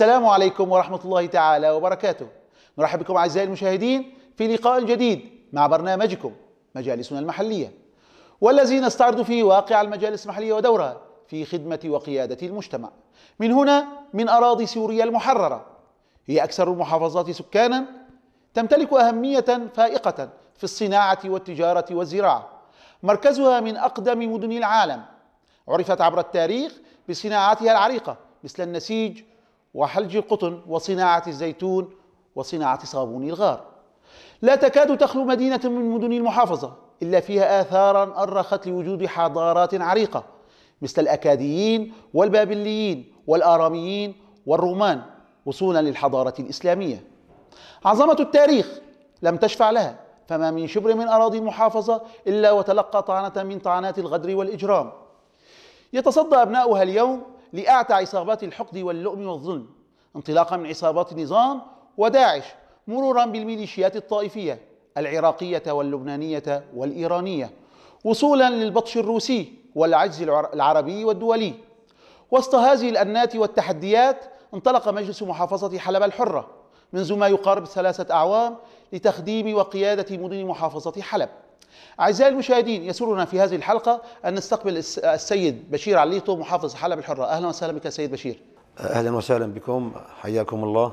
السلام عليكم ورحمة الله تعالى وبركاته نرحب بكم أعزائي المشاهدين في لقاء جديد مع برنامجكم مجالسنا المحلية والذي نستعرض فيه واقع المجالس المحلية ودورها في خدمة وقيادة المجتمع من هنا من أراضي سوريا المحررة هي أكثر المحافظات سكانا تمتلك أهمية فائقة في الصناعة والتجارة والزراعة مركزها من أقدم مدن العالم عرفت عبر التاريخ بصناعاتها العريقة مثل النسيج وحلج القطن وصناعة الزيتون وصناعة صابون الغار لا تكاد تخلو مدينة من مدن المحافظة إلا فيها آثارا أرخت لوجود حضارات عريقة مثل الأكاديين والبابليين والآراميين والرومان وصولا للحضارة الإسلامية عظمة التاريخ لم تشفع لها فما من شبر من أراضي المحافظة إلا وتلقى طعنة من طعنات الغدر والإجرام يتصدى أبناؤها اليوم لأعتى عصابات الحقد واللؤم والظلم انطلاقا من عصابات النظام وداعش مرورا بالميليشيات الطائفية العراقية واللبنانية والإيرانية وصولا للبطش الروسي والعجز العربي والدولي وسط هذه الأنات والتحديات انطلق مجلس محافظة حلب الحرة منذ ما يقارب ثلاثة أعوام لتخديم وقيادة مدن محافظة حلب أعزائي المشاهدين يسرنا في هذه الحلقة أن نستقبل السيد بشير عليتو محافظ حلب الحرة أهلا وسهلا بك سيد بشير أهلا وسهلا بكم حياكم الله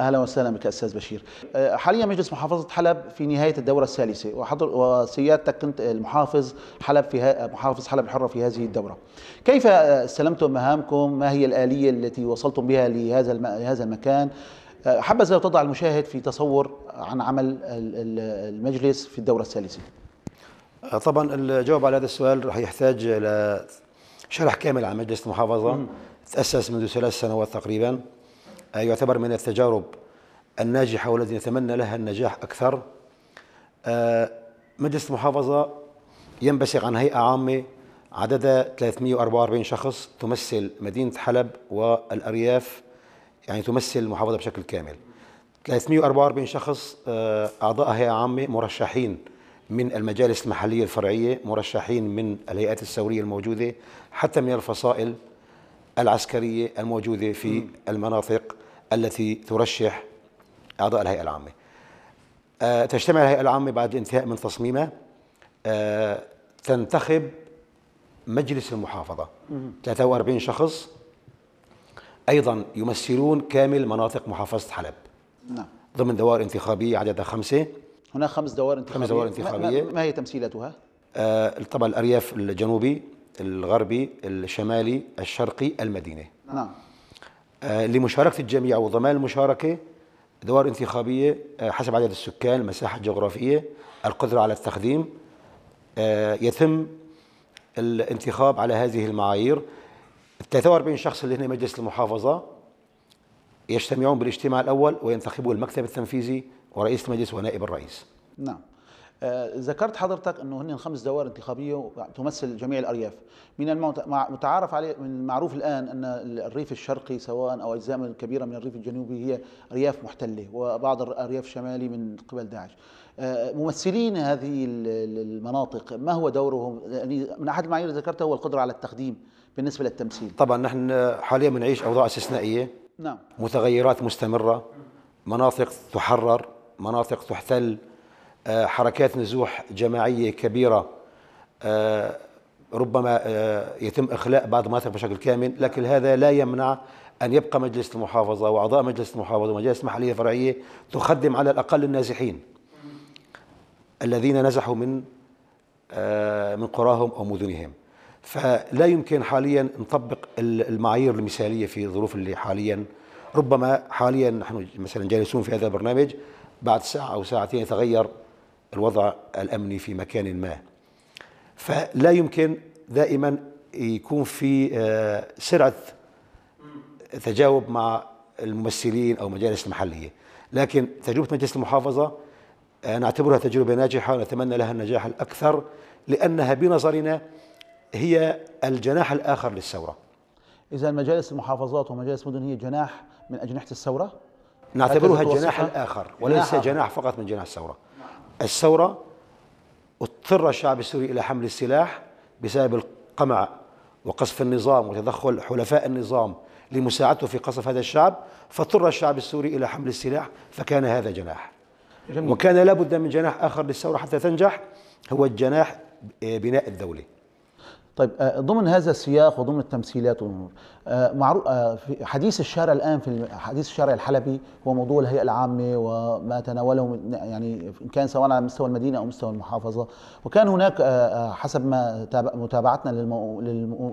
اهلا وسهلا بك استاذ بشير أه، حاليا مجلس محافظه حلب في نهايه الدوره الثالثه وحضر وسيادتك كنت المحافظ حلب في محافظ حلب الحره في هذه الدوره كيف أه، استلمتم مهامكم ما هي الاليه التي وصلتم بها لهذا هذا المكان آه، حبذا تضع المشاهد في تصور عن عمل المجلس في الدورة الثالثة آه، طبعا الجواب على هذا السؤال راح يحتاج الى شرح كامل عن مجلس المحافظه تاسس منذ ثلاث سنوات تقريبا آه، يعتبر من التجارب الناجحه والذي نتمنى لها النجاح اكثر مجلس المحافظه ينبثق عن هيئه عامه عددها 344 شخص تمثل مدينه حلب والارياف يعني تمثل المحافظة بشكل كامل 344 شخص آه، أعضاء هيئة عامة مرشحين من المجالس المحلية الفرعية مرشحين من الهيئات الثورية الموجودة حتى من الفصائل العسكرية الموجودة في المناطق التي ترشح أعضاء الهيئة العامة آه، تجتمع الهيئة العامة بعد الانتهاء من تصميمها آه، تنتخب مجلس المحافظة 43 شخص أيضا يمثلون كامل مناطق محافظة حلب نعم ضمن دوائر انتخابية عددها خمسة هناك خمس دوائر انتخابية خمس دوائر انتخابية ما, ما هي تمثيلاتها؟ آه طبعا الأرياف الجنوبي الغربي الشمالي الشرقي المدينة نعم آه لمشاركة الجميع وضمان المشاركة دوائر انتخابية آه حسب عدد السكان المساحة الجغرافية القدرة على التخديم آه يتم الانتخاب على هذه المعايير ال 43 شخص اللي هن مجلس المحافظة يجتمعون بالاجتماع الأول وينتخبون المكتب التنفيذي ورئيس المجلس ونائب الرئيس نعم آه، ذكرت حضرتك انه هن خمس دوائر انتخابيه تمثل جميع الارياف من المتعارف عليه من المعروف الان ان الريف الشرقي سواء او اجزاء كبيره من الريف الجنوبي هي ارياف محتله وبعض الارياف الشمالي من قبل داعش آه، ممثلين هذه المناطق ما هو دورهم يعني من احد المعايير اللي ذكرتها هو القدره على التقديم بالنسبه للتمثيل طبعا نحن حاليا بنعيش اوضاع استثنائيه نعم متغيرات مستمره مناطق تحرر مناطق تحتل آه، حركات نزوح جماعيه كبيره آه، ربما آه، يتم اخلاء بعض المناطق بشكل كامل لكن هذا لا يمنع ان يبقى مجلس المحافظه واعضاء مجلس المحافظه ومجالس محليه فرعيه تخدم على الاقل النازحين الذين نزحوا من من قراهم او مدنهم فلا يمكن حاليا نطبق المعايير المثاليه في الظروف اللي حاليا ربما حاليا نحن مثلا جالسون في هذا البرنامج بعد ساعه او ساعتين يتغير الوضع الامني في مكان ما فلا يمكن دائما يكون في آه، سرعه تجاوب مع الممثلين او المجالس المحليه لكن تجربه مجلس المحافظه آه، نعتبرها تجربه ناجحه ونتمنى لها النجاح الاكثر لانها بنظرنا هي الجناح الآخر للثورة إذا مجالس المحافظات ومجالس المدن هي جناح من أجنحة الثورة؟ نعتبرها الجناح الآخر وليس جناح فقط من جناح الثورة الثورة اضطر الشعب السوري إلى حمل السلاح بسبب القمع وقصف النظام وتدخل حلفاء النظام لمساعدته في قصف هذا الشعب فاضطر الشعب السوري إلى حمل السلاح فكان هذا جناح جميل. وكان لابد من جناح آخر للثورة حتى تنجح هو الجناح بناء الدولة طيب آه، ضمن هذا السياق وضمن التمثيلات والامور آه، معروف آه، حديث الشارع الان في حديث الشارع الحلبي هو موضوع الهيئه العامه وما تناوله يعني ان كان سواء على مستوى المدينه او مستوى المحافظه وكان هناك حسب ما متابعتنا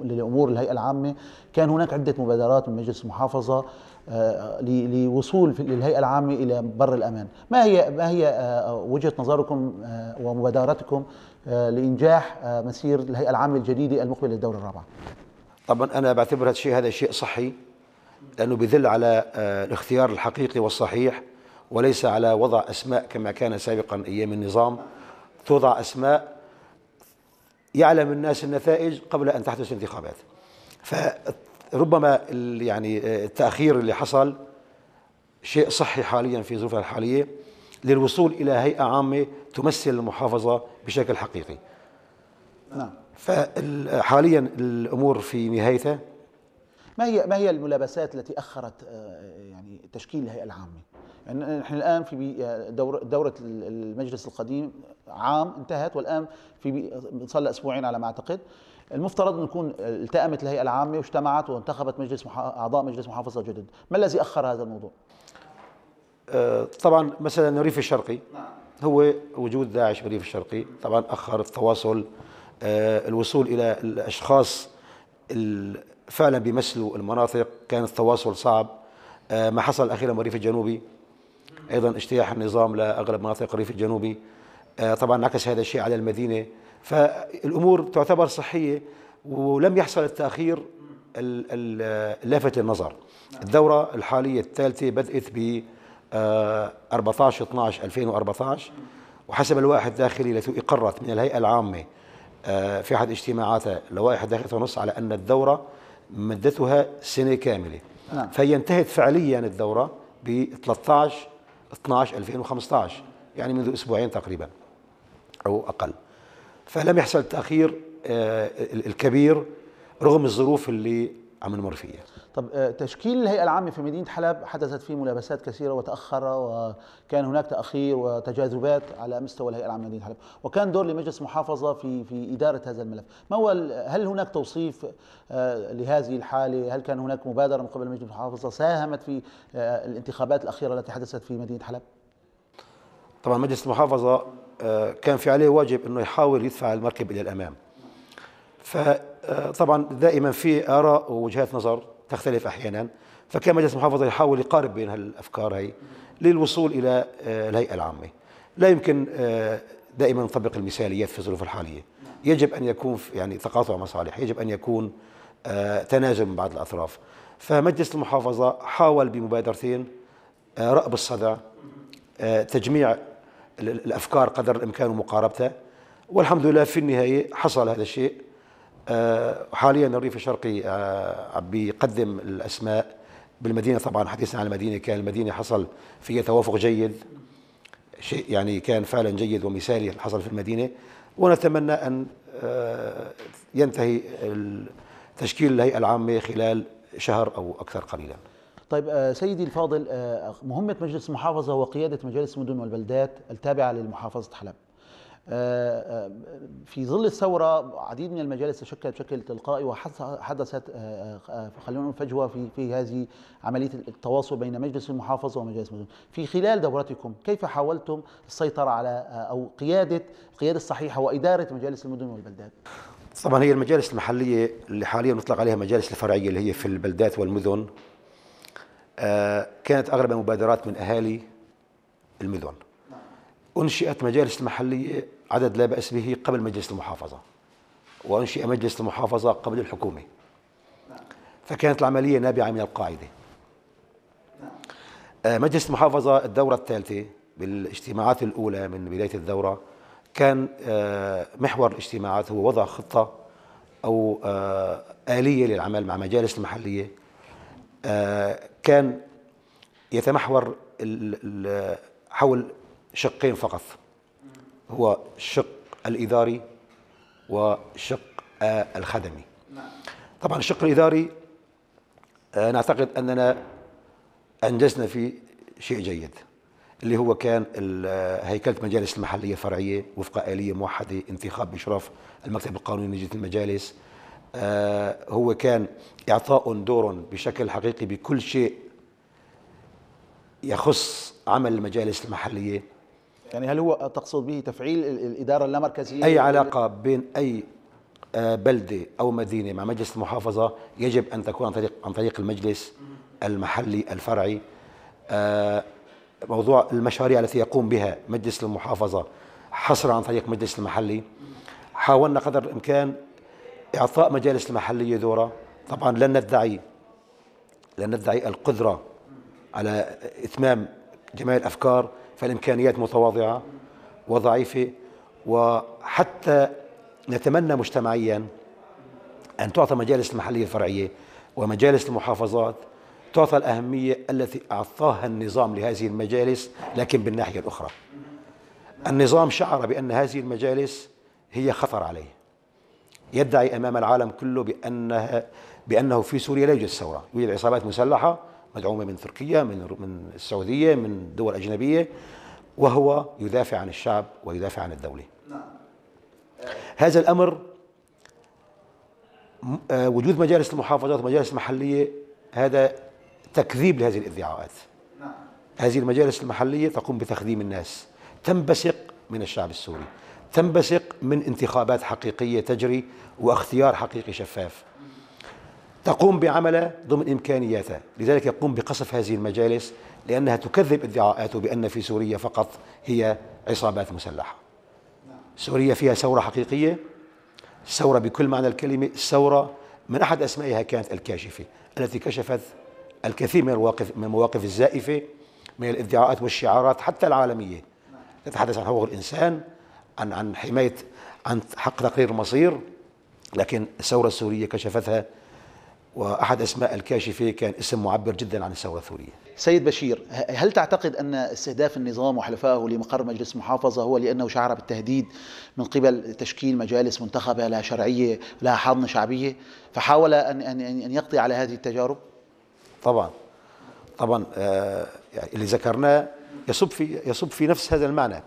للامور الهيئه العامه كان هناك عده مبادرات من مجلس المحافظه آه، لوصول للهيئه العامه الى بر الامان، ما هي ما هي آه، وجهه نظركم آه، ومبادرتكم لانجاح مسير الهيئه العامه الجديده المقبله للدوره الرابعه؟ طبعا انا بعتبر هذا الشيء هذا شيء صحي لانه بذل على الاختيار الحقيقي والصحيح وليس على وضع اسماء كما كان سابقا ايام النظام توضع اسماء يعلم الناس النتائج قبل ان تحدث انتخابات. ربما يعني آه، التأخير اللي حصل شيء صحي حاليا في ظروفنا الحالية للوصول إلى هيئة عامة تمثل المحافظة بشكل حقيقي نعم فحاليا الأمور في نهايتها ما هي ما هي الملابسات التي أخرت آه، يعني تشكيل الهيئة العامة؟ يعني نحن الآن في آه، دور دورة المجلس القديم عام انتهت والآن في صار لها أسبوعين على ما أعتقد المفترض أن يكون التأمت الهيئة العامة واجتمعت وانتخبت مجلس محا... أعضاء مجلس محافظة جدد ما الذي أخر هذا الموضوع؟ أه، طبعا مثلا الريف الشرقي نعم. هو وجود داعش بالريف الشرقي طبعا أخر التواصل أه، الوصول إلى الأشخاص فعلا بيمثلوا المناطق كان التواصل صعب أه، ما حصل أخيرا بالريف الجنوبي أيضا اجتياح النظام لأغلب مناطق الريف الجنوبي آه، طبعا انعكس هذا الشيء على المدينة فالأمور تعتبر صحية ولم يحصل التأخير اللافت للنظر الدورة الحالية الثالثة بدأت ب 14 12 2014 وحسب اللوائح الداخلية التي أقرت من الهيئة العامة آه، في أحد اجتماعاتها لوائح الداخلية تنص على أن الدورة مدتها سنة كاملة نعم. فهي انتهت فعليا الدورة ب 13 12 2015 يعني منذ أسبوعين تقريبا أو أقل فلم يحصل التأخير آه، الكبير رغم الظروف اللي عم نمر فيها طب آه، تشكيل الهيئة العامة في مدينة حلب حدثت فيه ملابسات كثيرة وتأخر وكان هناك تأخير وتجاذبات على مستوى الهيئة العامة لمدينة حلب وكان دور لمجلس محافظة في في إدارة هذا الملف ما هو هل هناك توصيف آه، لهذه الحالة هل كان هناك مبادرة من قبل مجلس المحافظة ساهمت في الانتخابات الأخيرة التي حدثت في مدينة حلب طبعا مجلس المحافظة آه، كان في عليه واجب أنه يحاول يدفع المركب إلى الأمام فطبعا آه، دائما في آراء ووجهات نظر تختلف أحيانا فكان مجلس المحافظة يحاول يقارب بين هالأفكار هي للوصول إلى آه، الهيئة العامة لا يمكن دائما نطبق المثاليات في الظروف الحالية يجب أن يكون يعني تقاطع مصالح يجب أن يكون تنازل من بعض الأطراف فمجلس المحافظة حاول بمبادرتين رأب الصدع تجميع الأفكار قدر الإمكان ومقاربتها والحمد لله في النهاية حصل هذا الشيء آه، حاليا الريف الشرقي عم آه، بيقدم الأسماء بالمدينة طبعا حديثنا عن المدينة كان المدينة حصل فيها توافق جيد شيء يعني كان فعلا جيد ومثالي حصل في المدينة ونتمنى أن آه، ينتهي تشكيل الهيئة العامة خلال شهر أو أكثر قليلا طيب آه، سيدي الفاضل آه، مهمة مجلس المحافظة وقيادة مجالس المدن والبلدات التابعة لمحافظة حلب آه، في ظل الثورة عديد من المجالس تشكلت بشكل تلقائي وحدثت خلينا نقول فجوة في في هذه عملية التواصل بين مجلس المحافظة ومجالس المدن. في خلال دورتكم كيف حاولتم السيطرة على أو قيادة القيادة الصحيحة وإدارة مجالس المدن والبلدات؟ طبعا هي المجالس المحلية اللي حاليا نطلق عليها مجالس الفرعية اللي هي في البلدات والمدن آه، كانت أغلب المبادرات من أهالي المدن أنشئت مجالس المحلية عدد لا بأس به قبل مجلس المحافظة وأنشئ مجلس المحافظة قبل الحكومة فكانت العملية نابعة من القاعدة آه، مجلس المحافظة الدورة الثالثة بالاجتماعات الأولى من بداية الدورة كان آه، محور الاجتماعات هو وضع خطة أو آلية للعمل مع مجالس المحلية كان يتمحور حول شقين فقط هو الشق الإداري والشق آه، الخدمي طبعا الشق الإداري آه، نعتقد أننا أنجزنا في شيء جيد اللي هو كان آه، هيكلة المجالس المحلية الفرعية وفق آلية موحدة انتخاب بإشراف المكتب القانوني لجنة المجالس آه، هو كان إعطاء دور بشكل حقيقي بكل شيء يخص عمل المجالس المحلية يعني هل هو تقصد به تفعيل الإدارة اللامركزية؟ أي علاقة بين أي آه، بلدة أو مدينة مع مجلس المحافظة يجب أن تكون عن طريق, عن طريق المجلس المحلي الفرعي آه، موضوع المشاريع التي يقوم بها مجلس المحافظة حصر عن طريق مجلس المحلي حاولنا قدر الإمكان إعطاء مجالس المحلية دورة طبعا لن ندعي لن ندعي القدرة على إتمام جميع الأفكار فالإمكانيات متواضعة وضعيفة وحتى نتمنى مجتمعيا أن تعطى مجالس المحلية الفرعية ومجالس المحافظات تعطى الأهمية التي أعطاها النظام لهذه المجالس لكن بالناحية الأخرى النظام شعر بأن هذه المجالس هي خطر عليه يدعي أمام العالم كله بأنها بأنه في سوريا لا يوجد ثورة يوجد عصابات مسلحة مدعومة من تركيا من من السعودية من دول أجنبية وهو يدافع عن الشعب ويدافع عن الدولة نعم. هذا الأمر آه، وجود مجالس المحافظات ومجالس المحلية هذا تكذيب لهذه الادعاءات نعم. هذه المجالس المحلية تقوم بتخديم الناس تنبثق من الشعب السوري تنبثق من انتخابات حقيقية تجري واختيار حقيقي شفاف تقوم بعمل ضمن إمكانياتها لذلك يقوم بقصف هذه المجالس لأنها تكذب ادعاءاته بأن في سوريا فقط هي عصابات مسلحة سوريا فيها ثورة حقيقية ثورة بكل معنى الكلمة ثورة من أحد أسمائها كانت الكاشفة التي كشفت الكثير من المواقف من المواقف الزائفة من الادعاءات والشعارات حتى العالمية تتحدث عن حقوق الإنسان عن عن حمايه عن حق تقرير المصير لكن الثوره السوريه كشفتها واحد اسماء الكاشفه كان اسم معبر جدا عن الثوره السوريه. سيد بشير هل تعتقد ان استهداف النظام وحلفائه لمقر مجلس محافظه هو لانه شعر بالتهديد من قبل تشكيل مجالس منتخبه لا شرعيه لا حاضنه شعبيه فحاول ان ان ان يقضي على هذه التجارب؟ طبعا طبعا آه يعني اللي ذكرناه يصب في يصب في نفس هذا المعنى.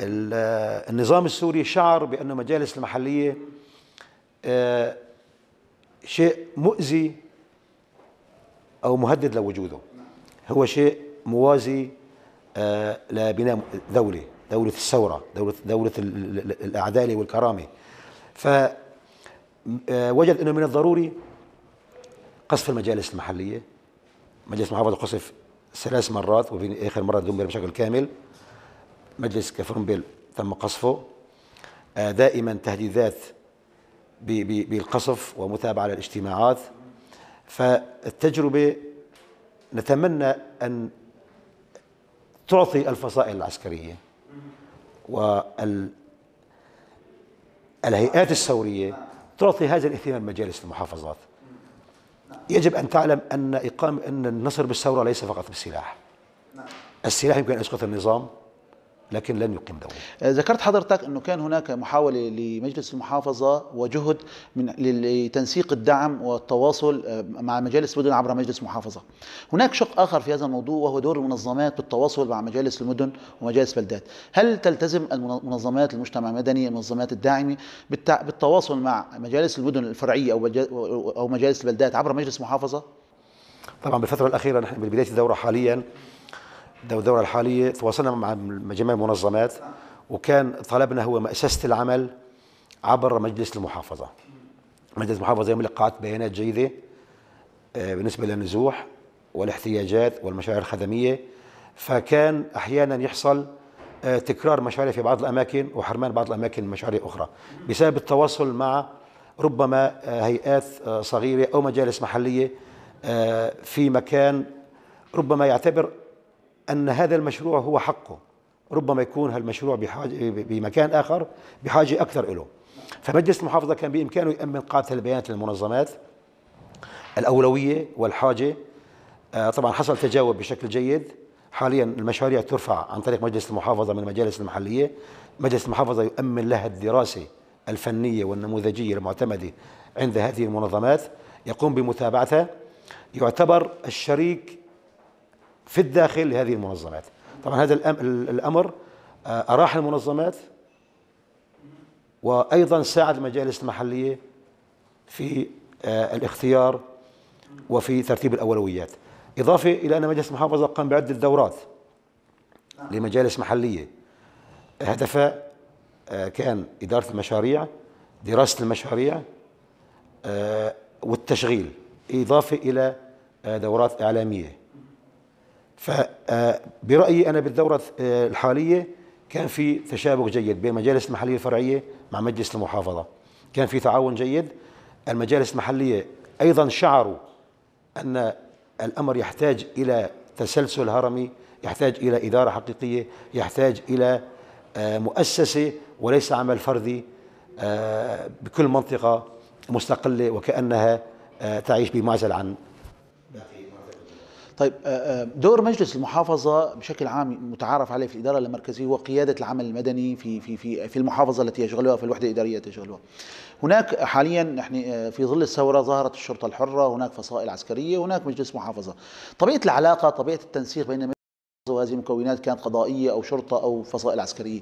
النظام السوري شعر بأن مجالس المحلية آه، شيء مؤذي أو مهدد لوجوده هو شيء موازي آه، لبناء دولة دولة الثورة دولة, دولة العدالة والكرامة فوجد آه، أنه من الضروري قصف المجالس المحلية مجلس محافظة قصف ثلاث مرات وفي آخر مرة دمر بشكل كامل مجلس كفرنبيل تم قصفه آه، دائما تهديدات بالقصف ومتابعة للاجتماعات الاجتماعات فالتجربة نتمنى أن تعطي الفصائل العسكرية والهيئات الثورية تعطي هذا الاهتمام مجالس المحافظات يجب أن تعلم أن إقامة أن النصر بالثورة ليس فقط بالسلاح السلاح يمكن أن يسقط النظام لكن لن يقيم دوله أه، ذكرت حضرتك أنه كان هناك محاولة لمجلس المحافظة وجهد من لتنسيق الدعم والتواصل أه، مع مجالس المدن عبر مجلس المحافظة هناك شق آخر في هذا الموضوع وهو دور المنظمات بالتواصل مع مجالس المدن ومجالس بلدات هل تلتزم المنظمات المجتمع المدني المنظمات الداعمة بالتواصل مع مجالس المدن الفرعية أو مجالس البلدات عبر مجلس محافظة؟ طبعا بالفترة الأخيرة نحن بداية الدورة حاليا الدورة الحالية تواصلنا مع جميع المنظمات وكان طلبنا هو مأسسة العمل عبر مجلس المحافظة مجلس المحافظة يعمل قاعدة بيانات جيدة آه، بالنسبة للنزوح والاحتياجات والمشاريع الخدمية فكان أحيانا يحصل آه، تكرار مشاريع في بعض الأماكن وحرمان بعض الأماكن مشاريع أخرى بسبب التواصل مع ربما آه، هيئات صغيرة أو مجالس محلية في مكان ربما يعتبر أن هذا المشروع هو حقه ربما يكون هالمشروع بحاجة بمكان آخر بحاجة أكثر له فمجلس المحافظة كان بإمكانه يأمن قاعدة البيانات للمنظمات الأولوية والحاجة آه، طبعا حصل تجاوب بشكل جيد حاليا المشاريع ترفع عن طريق مجلس المحافظة من المجالس المحلية مجلس المحافظة يؤمن لها الدراسة الفنية والنموذجية المعتمدة عند هذه المنظمات يقوم بمتابعتها يعتبر الشريك في الداخل لهذه المنظمات طبعا هذا الأمر آه، أراح المنظمات وأيضا ساعد المجالس المحلية في آه، الاختيار وفي ترتيب الأولويات إضافة إلى أن مجلس المحافظة قام بعدة دورات لمجالس محلية هدفها آه، كان إدارة المشاريع دراسة المشاريع والتشغيل إضافة إلى دورات إعلامية فبرايي آه، انا بالدوره آه، الحاليه كان في تشابك جيد بين مجالس المحليه الفرعيه مع مجلس المحافظه كان في تعاون جيد المجالس المحليه ايضا شعروا ان الامر يحتاج الى تسلسل هرمي يحتاج الى اداره حقيقيه يحتاج الى آه، مؤسسه وليس عمل فردي بكل منطقه مستقله وكانها تعيش بمعزل عن طيب آه، آه، دور مجلس المحافظه بشكل عام متعارف عليه في الاداره المركزيه هو قياده العمل المدني في في في في المحافظه التي يشغلها في الوحده الاداريه التي يشغلها. هناك حاليا نحن آه، في ظل الثوره ظهرت الشرطه الحره، هناك فصائل عسكريه، هناك مجلس محافظه. طبيعه العلاقه، طبيعه التنسيق بين وهذه المكونات كانت قضائية أو شرطة أو فصائل عسكرية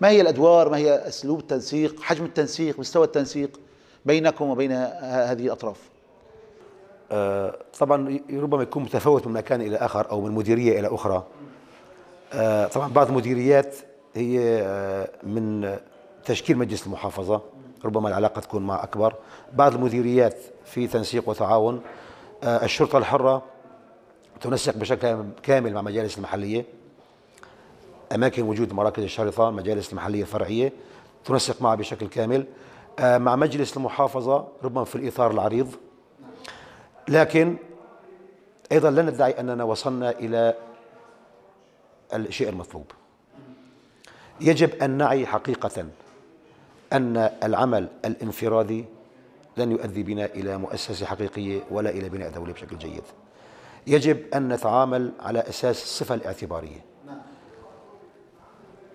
ما هي الأدوار ما هي أسلوب التنسيق حجم التنسيق مستوى التنسيق بينكم وبين هذه الأطراف آه، طبعا ربما يكون متفاوت من مكان الى اخر او من مديريه الى اخرى آه، طبعا بعض المديريات هي آه، من تشكيل مجلس المحافظه ربما العلاقه تكون مع اكبر بعض المديريات في تنسيق وتعاون الشرطه الحره تنسق بشكل كامل مع مجالس المحليه اماكن وجود مراكز الشرطه مجالس المحليه الفرعيه تنسق معها بشكل كامل مع مجلس المحافظه ربما في الاطار العريض لكن أيضا لا ندعي أننا وصلنا إلى الشيء المطلوب يجب أن نعي حقيقة أن العمل الانفرادي لن يؤدي بنا إلى مؤسسة حقيقية ولا إلى بناء دولة بشكل جيد يجب أن نتعامل على أساس الصفة الاعتبارية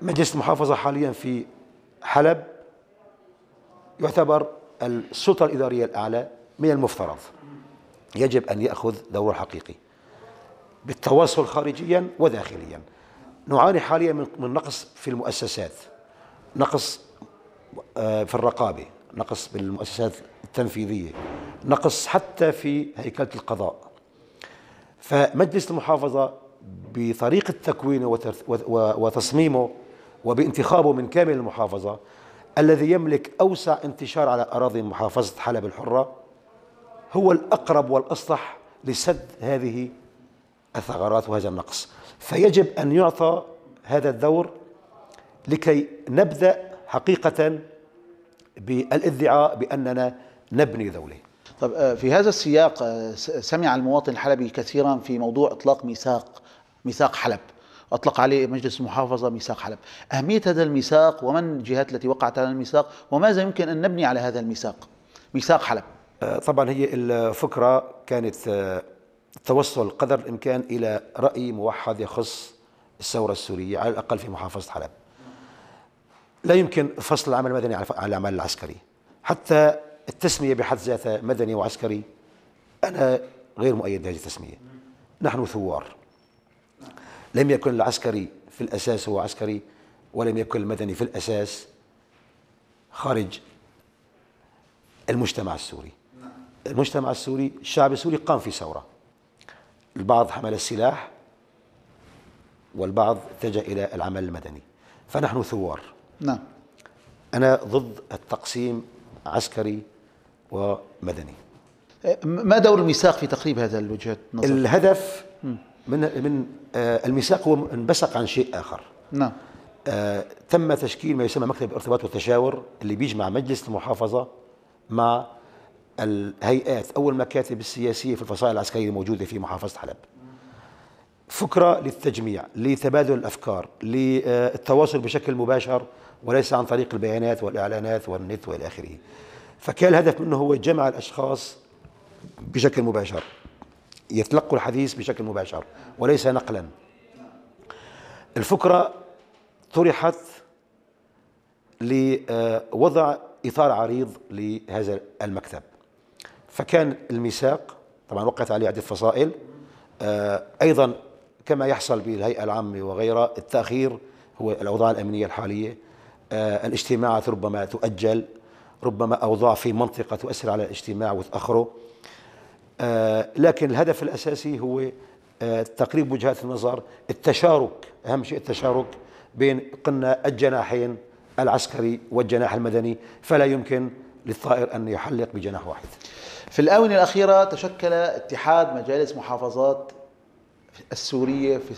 مجلس المحافظة حاليا في حلب يعتبر السلطة الإدارية الأعلى من المفترض يجب أن يأخذ دور حقيقي بالتواصل خارجيا وداخليا نعاني حاليا من نقص في المؤسسات نقص آه، في الرقابة نقص بالمؤسسات التنفيذية نقص حتى في هيكلة القضاء فمجلس المحافظة بطريقة تكوينه وتصميمه وبانتخابه من كامل المحافظة الذي يملك أوسع انتشار على أراضي محافظة حلب الحرة هو الأقرب والأصلح لسد هذه الثغرات وهذا النقص فيجب أن يعطى هذا الدور لكي نبدأ حقيقة بالادعاء بأننا نبني دولة طب آه، في هذا السياق آه، سمع المواطن الحلبي كثيرا في موضوع إطلاق ميثاق ميثاق حلب أطلق عليه مجلس المحافظة ميثاق حلب أهمية هذا الميثاق ومن الجهات التي وقعت على الميثاق وماذا يمكن أن نبني على هذا الميثاق ميثاق حلب آه، طبعا هي الفكرة كانت التوصل آه، قدر الإمكان إلى رأي موحد يخص الثورة السورية على الأقل في محافظة حلب لا يمكن فصل العمل المدني عن العمل العسكري حتى التسمية بحد ذاتها مدني وعسكري أنا غير مؤيد هذه التسمية نحن ثوار لم يكن العسكري في الأساس هو عسكري ولم يكن المدني في الأساس خارج المجتمع السوري المجتمع السوري الشعب السوري قام في ثورة البعض حمل السلاح والبعض اتجه إلى العمل المدني فنحن ثوار نعم أنا ضد التقسيم عسكري ومدني أه، ما دور الميثاق في تقريب هذا الوجهة نظر؟ الهدف من من أه، الميثاق هو انبثق عن شيء آخر نعم أه، تم تشكيل ما يسمى مكتب الارتباط والتشاور اللي بيجمع مجلس المحافظة مع الهيئات أو المكاتب السياسية في الفصائل العسكرية الموجودة في محافظة حلب فكرة للتجميع لتبادل الأفكار للتواصل بشكل مباشر وليس عن طريق البيانات والإعلانات والنت والى آخره فكان الهدف منه هو جمع الأشخاص بشكل مباشر يتلقوا الحديث بشكل مباشر وليس نقلا الفكرة طرحت لوضع إطار عريض لهذا المكتب فكان الميثاق طبعا وقعت عليه عدة فصائل آه، أيضا كما يحصل بالهيئة العامة وغيرها التأخير هو الأوضاع الأمنية الحالية آه، الاجتماعات ربما تؤجل ربما أوضاع في منطقة تؤثر على الاجتماع وتأخره آه، لكن الهدف الأساسي هو تقريب وجهات النظر التشارك أهم شيء التشارك بين قلنا الجناحين العسكري والجناح المدني فلا يمكن للطائر أن يحلق بجناح واحد في الآونة الأخيرة تشكل اتحاد مجالس محافظات السورية في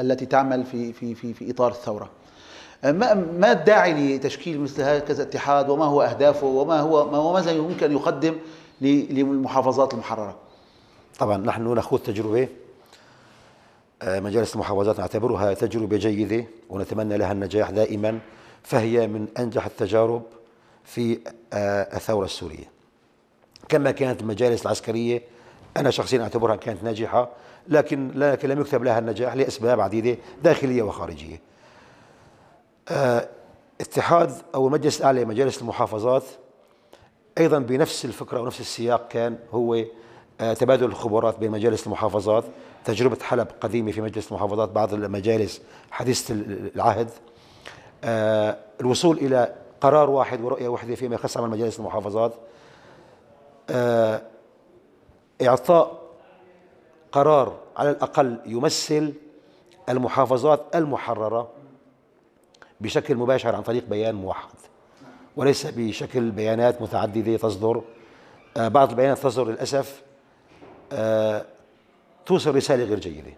التي تعمل في في في في إطار الثورة. ما الداعي لتشكيل مثل هكذا اتحاد وما هو أهدافه وما هو وماذا يمكن أن يقدم للمحافظات المحررة؟ طبعا نحن نخوض تجربة آه، مجالس المحافظات نعتبرها تجربة جيدة ونتمنى لها النجاح دائما فهي من أنجح التجارب في آه، الثورة السورية كما كانت المجالس العسكرية أنا شخصيا أعتبرها كانت ناجحة لكن لكن لم يكتب لها النجاح لأسباب عديدة داخلية وخارجية آه، اتحاد أو المجلس الأعلى لمجالس المحافظات أيضا بنفس الفكرة ونفس السياق كان هو آه، تبادل الخبرات بين مجالس المحافظات تجربة حلب قديمة في مجلس المحافظات بعض المجالس حديثة العهد آه، الوصول إلى قرار واحد ورؤية واحدة فيما يخص عمل مجالس المحافظات آه، إعطاء قرار على الأقل يمثل المحافظات المحررة بشكل مباشر عن طريق بيان موحد وليس بشكل بيانات متعددة تصدر آه، بعض البيانات تصدر للأسف آه، توصل رسالة غير جيدة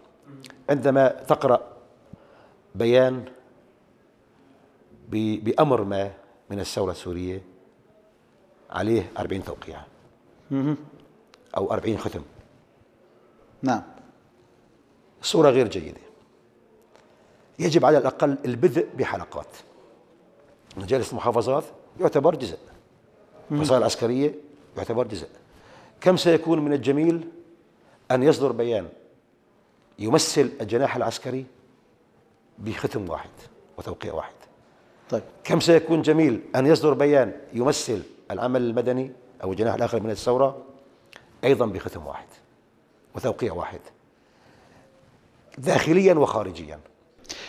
عندما تقرأ بيان بأمر ما من الثورة السورية عليه 40 توقيع أو أربعين ختم نعم صورة غير جيدة يجب على الأقل البدء بحلقات مجالس المحافظات يعتبر جزء فصائل عسكرية يعتبر جزء كم سيكون من الجميل أن يصدر بيان يمثل الجناح العسكري بختم واحد وتوقيع واحد طيب كم سيكون جميل أن يصدر بيان يمثل العمل المدني أو الجناح الآخر من الثورة أيضا بختم واحد وتوقيع واحد داخليا وخارجيا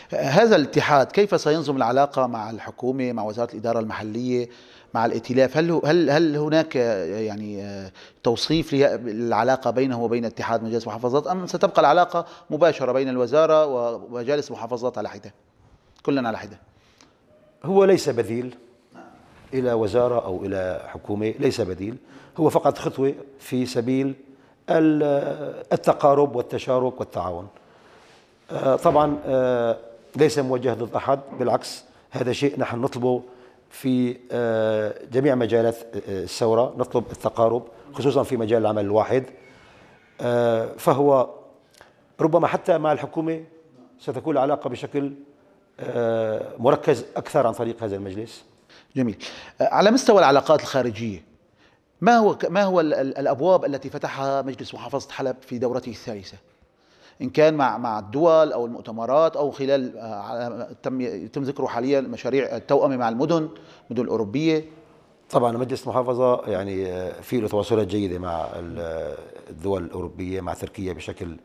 هذا الاتحاد كيف سينظم العلاقة مع الحكومة مع وزارة الإدارة المحلية مع الائتلاف هل هل هل هناك يعني توصيف للعلاقة بينه وبين اتحاد مجالس المحافظات أم ستبقى العلاقة مباشرة بين الوزارة ومجالس المحافظات على حدة كلنا على حدة هو ليس بذيل إلى وزارة أو إلى حكومة ليس بديل هو فقط خطوة في سبيل التقارب والتشارك والتعاون آه، طبعا آه، ليس موجه ضد أحد بالعكس هذا شيء نحن نطلبه في آه، جميع مجالات الثورة نطلب التقارب خصوصا في مجال العمل الواحد فهو ربما حتى مع الحكومة ستكون العلاقة بشكل مركز أكثر عن طريق هذا المجلس جميل آه، على مستوى العلاقات الخارجية ما هو ما هو الابواب التي فتحها مجلس محافظه حلب في دورته الثالثه؟ ان كان مع مع الدول او المؤتمرات او خلال آه، تم يتم ذكره حاليا مشاريع التوأمه مع المدن المدن الاوروبيه طبعا مجلس المحافظه يعني آه، في له تواصلات جيده مع الدول الاوروبيه مع تركيا بشكل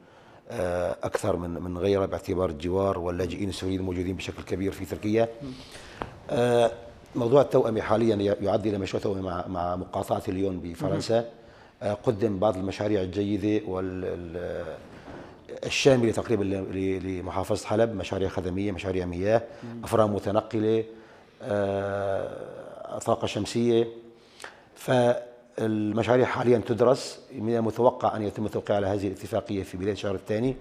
اكثر من من غيرها باعتبار الجوار واللاجئين السوريين الموجودين بشكل كبير في تركيا موضوع التوأمة حاليا يعد الى مشروع توأمة مع مع مقاطعه ليون بفرنسا آه، قدم بعض المشاريع الجيده وال آه، الشامله تقريبا لمحافظه حلب مشاريع خدميه مشاريع مياه افران متنقله آه، طاقه شمسيه فالمشاريع حاليا تدرس من المتوقع ان يتم التوقيع على هذه الاتفاقيه في بدايه الشهر الثاني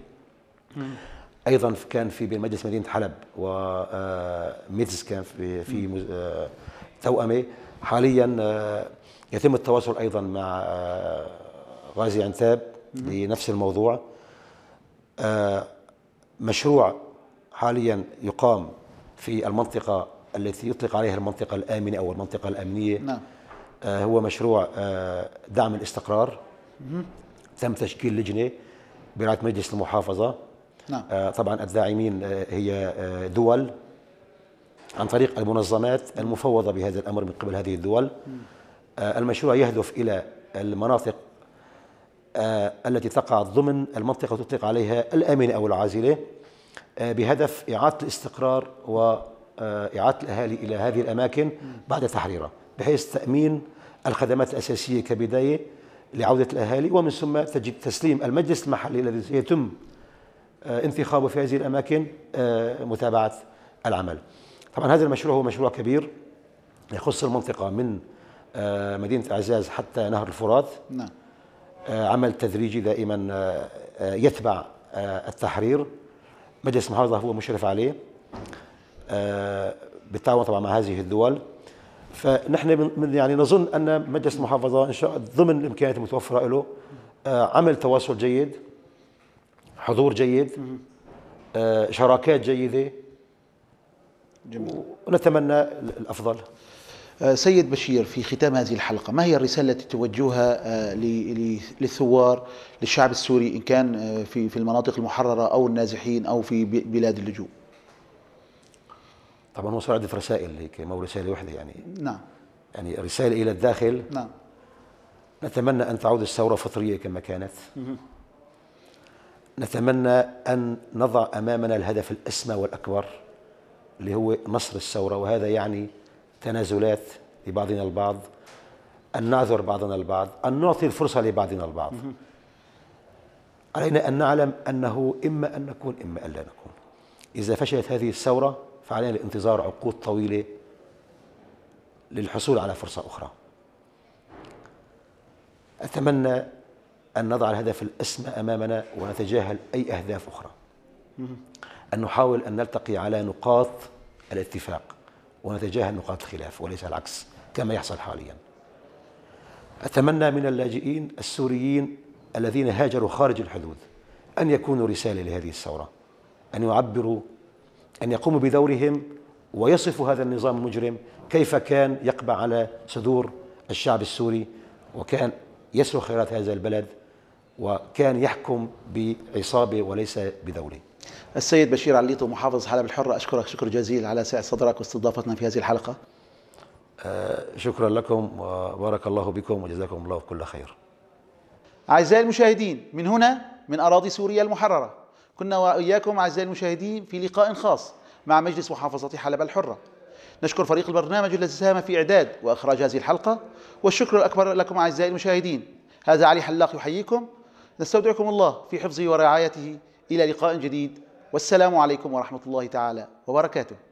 ايضا كان في بين مجلس مدينه حلب وميتس آه، كان في في آه، توأمه حاليا آه، يتم التواصل ايضا مع غازي عنتاب لنفس الموضوع مشروع حاليا يقام في المنطقه التي يطلق عليها المنطقه الامنه او المنطقه الامنيه نعم. هو مشروع دعم الاستقرار تم تشكيل لجنه برعايه مجلس المحافظه نعم. آه، طبعا الداعمين آه، هي آه، دول عن طريق المنظمات المفوضة بهذا الأمر من قبل هذه الدول المشروع يهدف إلى المناطق التي تقع ضمن المنطقة تطلق عليها الآمنة أو العازلة بهدف إعادة الاستقرار وإعادة الأهالي إلى هذه الأماكن بعد تحريرها بحيث تأمين الخدمات الأساسية كبداية لعودة الأهالي ومن ثم تسليم المجلس المحلي الذي سيتم آه، انتخابه في هذه الأماكن آه، متابعة العمل طبعا هذا المشروع هو مشروع كبير يخص المنطقة من آه، مدينة اعزاز حتى نهر الفرات نعم. عمل تدريجي دائما يتبع التحرير مجلس المحافظة هو مشرف عليه بالتعاون طبعا مع هذه الدول فنحن يعني نظن أن مجلس المحافظة إن شاء ضمن الإمكانيات المتوفرة له عمل تواصل جيد حضور جيد آه، شراكات جيدة جميل ونتمنى الأفضل آه، سيد بشير في ختام هذه الحلقة ما هي الرسالة التي توجهها آه، للثوار للشعب السوري إن كان في في المناطق المحررة أو النازحين أو في بلاد اللجوء طبعا هو عدة رسائل هيك مو رسالة واحدة يعني نعم يعني رسالة إلى الداخل نعم نتمنى أن تعود الثورة فطرية كما كانت نتمنى أن نضع أمامنا الهدف الأسمى والأكبر اللي هو نصر الثورة وهذا يعني تنازلات لبعضنا البعض أن نعذر بعضنا البعض أن نعطي الفرصة لبعضنا البعض علينا أن نعلم أنه إما أن نكون إما أن لا نكون إذا فشلت هذه الثورة فعلينا الانتظار عقود طويلة للحصول على فرصة أخرى أتمنى أن نضع الهدف الأسمى أمامنا ونتجاهل أي أهداف أخرى أن نحاول أن نلتقي على نقاط الاتفاق ونتجاهل نقاط الخلاف وليس العكس كما يحصل حاليا أتمنى من اللاجئين السوريين الذين هاجروا خارج الحدود أن يكونوا رسالة لهذه الثورة أن يعبروا أن يقوموا بدورهم ويصفوا هذا النظام المجرم كيف كان يقبع على صدور الشعب السوري وكان يسلخ خيرات هذا البلد وكان يحكم بعصابه وليس بدوله السيد بشير عليتو محافظ حلب الحرة أشكرك شكر جزيل على سعة صدرك واستضافتنا في هذه الحلقة آه، شكرا لكم وبارك الله بكم وجزاكم الله كل خير أعزائي المشاهدين من هنا من أراضي سوريا المحررة كنا وإياكم أعزائي المشاهدين في لقاء خاص مع مجلس محافظة حلب الحرة نشكر فريق البرنامج الذي ساهم في إعداد وإخراج هذه الحلقة والشكر الأكبر لكم أعزائي المشاهدين هذا علي حلاق يحييكم نستودعكم الله في حفظه ورعايته إلى لقاء جديد والسلام عليكم ورحمة الله تعالى وبركاته